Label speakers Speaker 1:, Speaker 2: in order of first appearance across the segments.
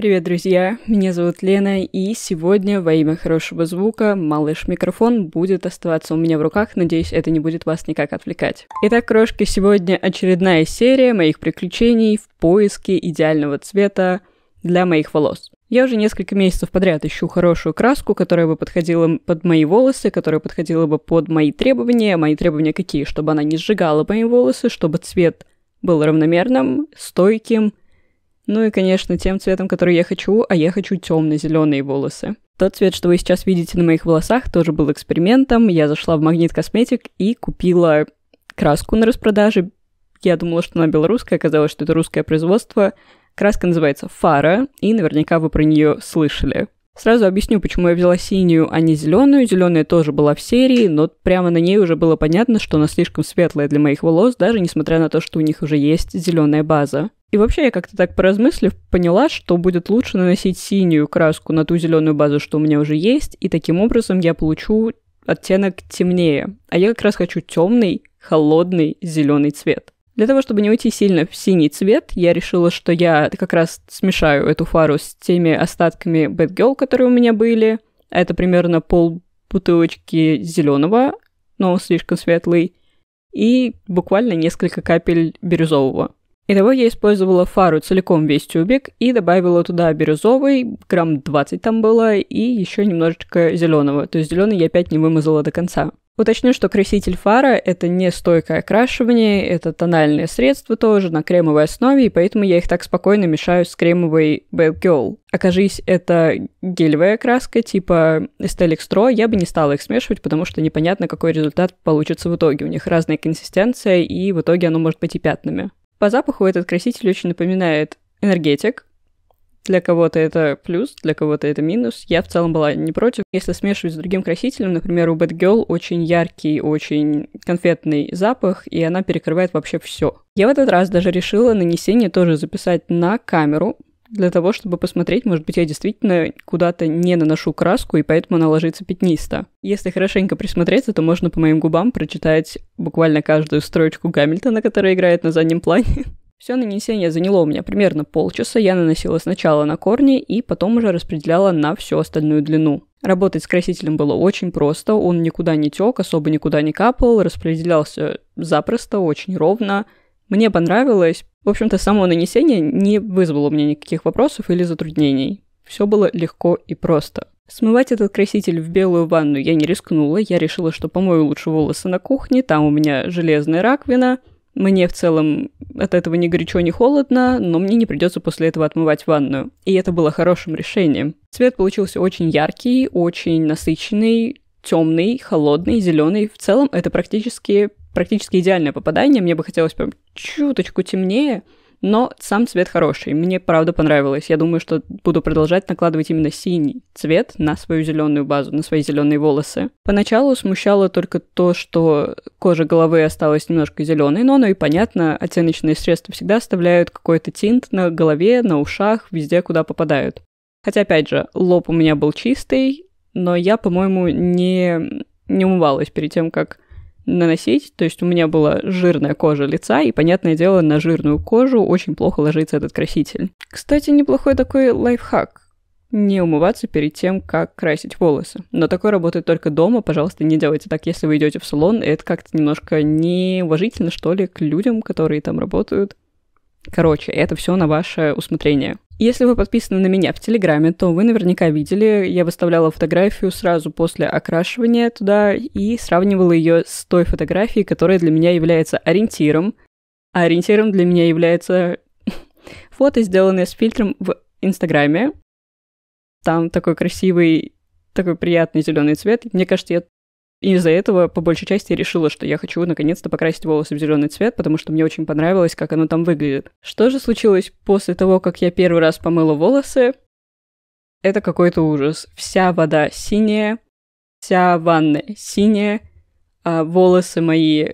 Speaker 1: Привет, друзья! Меня зовут Лена, и сегодня во имя хорошего звука малыш-микрофон будет оставаться у меня в руках. Надеюсь, это не будет вас никак отвлекать. Итак, крошки, сегодня очередная серия моих приключений в поиске идеального цвета для моих волос. Я уже несколько месяцев подряд ищу хорошую краску, которая бы подходила под мои волосы, которая подходила бы под мои требования. Мои требования какие? Чтобы она не сжигала мои волосы, чтобы цвет был равномерным, стойким – ну и, конечно, тем цветом, который я хочу, а я хочу темно-зеленые волосы. Тот цвет, что вы сейчас видите на моих волосах, тоже был экспериментом. Я зашла в Магнит Косметик и купила краску на распродаже. Я думала, что она белорусская, оказалось, что это русское производство. Краска называется «Фара», и наверняка вы про нее слышали. Сразу объясню, почему я взяла синюю, а не зеленую. Зеленая тоже была в серии, но прямо на ней уже было понятно, что она слишком светлая для моих волос, даже несмотря на то, что у них уже есть зеленая база. И вообще я как-то так поразмыслив, поняла, что будет лучше наносить синюю краску на ту зеленую базу, что у меня уже есть, и таким образом я получу оттенок темнее. А я как раз хочу темный, холодный зеленый цвет. Для того, чтобы не уйти сильно в синий цвет, я решила, что я как раз смешаю эту фару с теми остатками Batgirl, которые у меня были. Это примерно пол бутылочки зеленого, но слишком светлый, и буквально несколько капель бирюзового. Итого я использовала фару целиком весь тюбик и добавила туда бирюзовый, грамм 20 там было, и еще немножечко зеленого. То есть зеленый я опять не вымазала до конца. Уточню, что краситель фара – это не стойкое окрашивание, это тональное средство тоже на кремовой основе, и поэтому я их так спокойно мешаю с кремовой Bell Girl. Окажись, это гелевая краска типа Estelle Extro, я бы не стала их смешивать, потому что непонятно, какой результат получится в итоге. У них разная консистенция, и в итоге оно может быть и пятнами. По запаху этот краситель очень напоминает энергетик. Для кого-то это плюс, для кого-то это минус. Я в целом была не против. Если смешивать с другим красителем, например, у Bad Girl очень яркий, очень конфетный запах, и она перекрывает вообще все. Я в этот раз даже решила нанесение тоже записать на камеру, для того, чтобы посмотреть, может быть, я действительно куда-то не наношу краску, и поэтому она ложится пятнисто. Если хорошенько присмотреться, то можно по моим губам прочитать буквально каждую строчку Гамильтона, которая играет на заднем плане. Все нанесение заняло у меня примерно полчаса. Я наносила сначала на корни и потом уже распределяла на всю остальную длину. Работать с красителем было очень просто. Он никуда не тек, особо никуда не капал, распределялся запросто, очень ровно – мне понравилось. В общем-то, само нанесение не вызвало у меня никаких вопросов или затруднений. Все было легко и просто. Смывать этот краситель в белую ванну я не рискнула. Я решила, что помою лучше волосы на кухне, там у меня железная раковина. Мне в целом от этого ни горячо, ни холодно, но мне не придется после этого отмывать ванную. И это было хорошим решением. Цвет получился очень яркий, очень насыщенный, темный, холодный, зеленый. В целом это практически практически идеальное попадание. Мне бы хотелось прям чуточку темнее, но сам цвет хороший. Мне правда понравилось. Я думаю, что буду продолжать накладывать именно синий цвет на свою зеленую базу, на свои зеленые волосы. Поначалу смущало только то, что кожа головы осталась немножко зеленой, но оно и понятно, оттеночные средства всегда оставляют какой-то тинт на голове, на ушах, везде, куда попадают. Хотя, опять же, лоб у меня был чистый, но я, по-моему, не, не умывалась перед тем, как наносить. То есть у меня была жирная кожа лица, и, понятное дело, на жирную кожу очень плохо ложится этот краситель. Кстати, неплохой такой лайфхак. Не умываться перед тем, как красить волосы. Но такое работает только дома. Пожалуйста, не делайте так, если вы идете в салон. Это как-то немножко неуважительно, что ли, к людям, которые там работают. Короче, это все на ваше усмотрение. Если вы подписаны на меня в Телеграме, то вы наверняка видели, я выставляла фотографию сразу после окрашивания туда и сравнивала ее с той фотографией, которая для меня является ориентиром. А ориентиром для меня является фото, сделанное с фильтром в Инстаграме. Там такой красивый, такой приятный зеленый цвет. Мне кажется, я и из-за этого, по большей части, я решила, что я хочу наконец-то покрасить волосы в зеленый цвет, потому что мне очень понравилось, как оно там выглядит. Что же случилось после того, как я первый раз помыла волосы? Это какой-то ужас. Вся вода синяя, вся ванная синяя, а волосы мои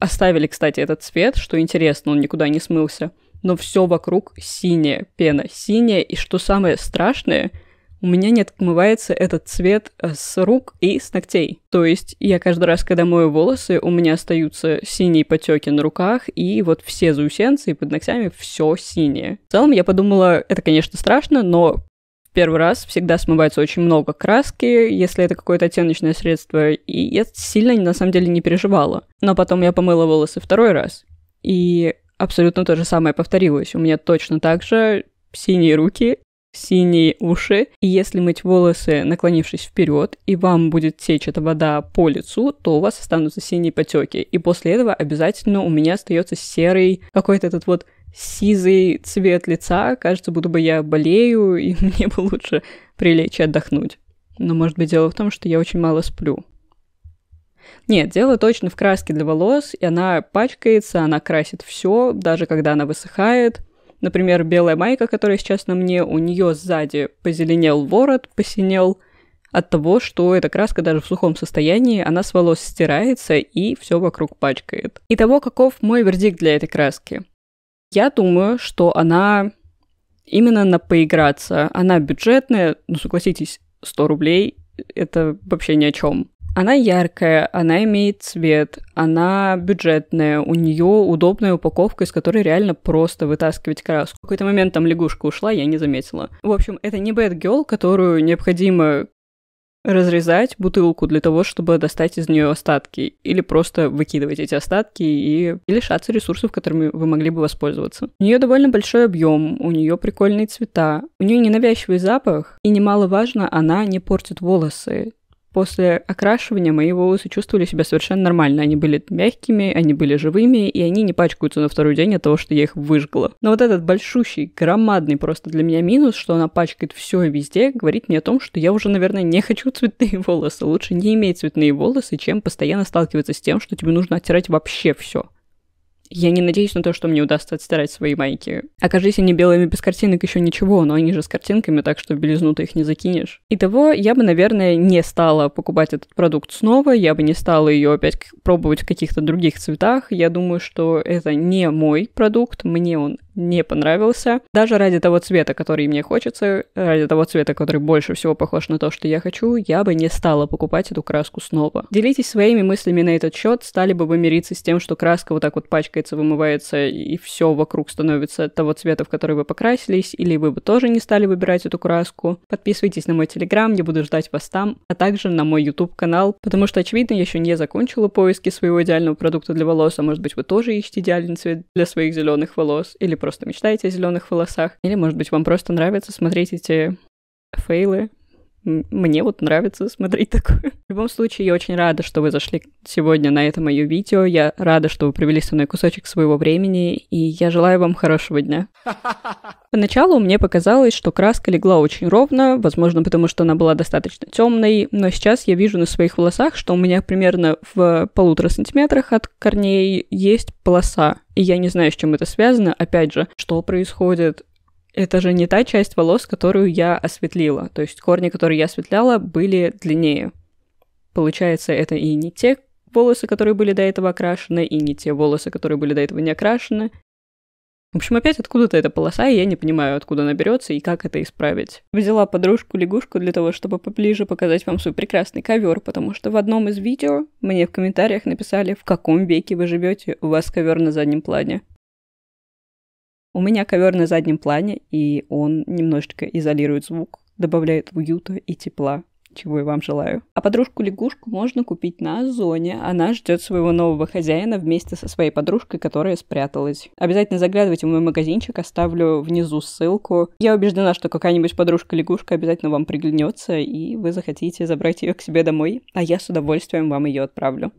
Speaker 1: оставили, кстати, этот цвет, что интересно, он никуда не смылся, но все вокруг синее, пена синяя, и что самое страшное — у меня не отмывается этот цвет э, с рук и с ногтей. То есть я каждый раз, когда мою волосы, у меня остаются синие потеки на руках, и вот все заусенцы и под ногтями все синее. В целом я подумала, это, конечно, страшно, но первый раз всегда смывается очень много краски, если это какое-то оттеночное средство, и я сильно на самом деле не переживала. Но потом я помыла волосы второй раз, и абсолютно то же самое повторилось. У меня точно так же синие руки синие уши. И если мыть волосы, наклонившись вперед, и вам будет течь эта вода по лицу, то у вас останутся синие потеки. И после этого обязательно у меня остается серый какой-то этот вот сизый цвет лица. Кажется, будто бы я болею, и мне бы лучше прилечь и отдохнуть. Но, может быть, дело в том, что я очень мало сплю. Нет, дело точно в краске для волос, и она пачкается, она красит все, даже когда она высыхает – Например, белая майка, которая сейчас на мне, у нее сзади позеленел ворот, посинел от того, что эта краска даже в сухом состоянии, она с волос стирается и все вокруг пачкает. И того каков мой вердикт для этой краски? Я думаю, что она именно на поиграться. Она бюджетная, ну согласитесь, 100 рублей — это вообще ни о чем. Она яркая, она имеет цвет, она бюджетная, у нее удобная упаковка, из которой реально просто вытаскивать краску. В какой-то момент там лягушка ушла, я не заметила. В общем, это не Bad Girl, которую необходимо разрезать бутылку для того, чтобы достать из нее остатки, или просто выкидывать эти остатки и, и лишаться ресурсов, которыми вы могли бы воспользоваться. У нее довольно большой объем, у нее прикольные цвета, у нее ненавязчивый запах, и немаловажно, она не портит волосы после окрашивания мои волосы чувствовали себя совершенно нормально. Они были мягкими, они были живыми, и они не пачкаются на второй день от того, что я их выжгла. Но вот этот большущий, громадный просто для меня минус, что она пачкает все везде, говорит мне о том, что я уже, наверное, не хочу цветные волосы. Лучше не иметь цветные волосы, чем постоянно сталкиваться с тем, что тебе нужно оттирать вообще все. Я не надеюсь на то, что мне удастся отстирать свои майки. Окажись они белыми без картинок еще ничего, но они же с картинками, так что в белизну ты их не закинешь. Итого, я бы, наверное, не стала покупать этот продукт снова, я бы не стала ее опять пробовать в каких-то других цветах. Я думаю, что это не мой продукт, мне он не понравился. Даже ради того цвета, который мне хочется, ради того цвета, который больше всего похож на то, что я хочу, я бы не стала покупать эту краску снова. Делитесь своими мыслями на этот счет, стали бы вы мириться с тем, что краска вот так вот пачкает чавкается, вымывается, и все вокруг становится того цвета, в который вы покрасились, или вы бы тоже не стали выбирать эту краску. Подписывайтесь на мой телеграм, я буду ждать вас там, а также на мой YouTube канал, потому что, очевидно, я еще не закончила поиски своего идеального продукта для волос, а может быть вы тоже ищете идеальный цвет для своих зеленых волос, или просто мечтаете о зеленых волосах, или может быть вам просто нравится смотреть эти фейлы мне вот нравится смотреть такое. В любом случае, я очень рада, что вы зашли сегодня на это мое видео. Я рада, что вы провели со мной кусочек своего времени, и я желаю вам хорошего дня. Поначалу мне показалось, что краска легла очень ровно, возможно, потому что она была достаточно темной, но сейчас я вижу на своих волосах, что у меня примерно в полутора сантиметрах от корней есть полоса. И я не знаю, с чем это связано. Опять же, что происходит, это же не та часть волос, которую я осветлила. То есть корни, которые я осветляла, были длиннее. Получается, это и не те волосы, которые были до этого окрашены, и не те волосы, которые были до этого не окрашены. В общем, опять откуда-то эта полоса, и я не понимаю, откуда она берется и как это исправить. Взяла подружку-лягушку для того, чтобы поближе показать вам свой прекрасный ковер, потому что в одном из видео мне в комментариях написали, в каком веке вы живете, у вас ковер на заднем плане. У меня ковер на заднем плане, и он немножечко изолирует звук, добавляет уюта и тепла, чего и вам желаю. А подружку-лягушку можно купить на Озоне. Она ждет своего нового хозяина вместе со своей подружкой, которая спряталась. Обязательно заглядывайте в мой магазинчик, оставлю внизу ссылку. Я убеждена, что какая-нибудь подружка-лягушка обязательно вам приглянется, и вы захотите забрать ее к себе домой, а я с удовольствием вам ее отправлю.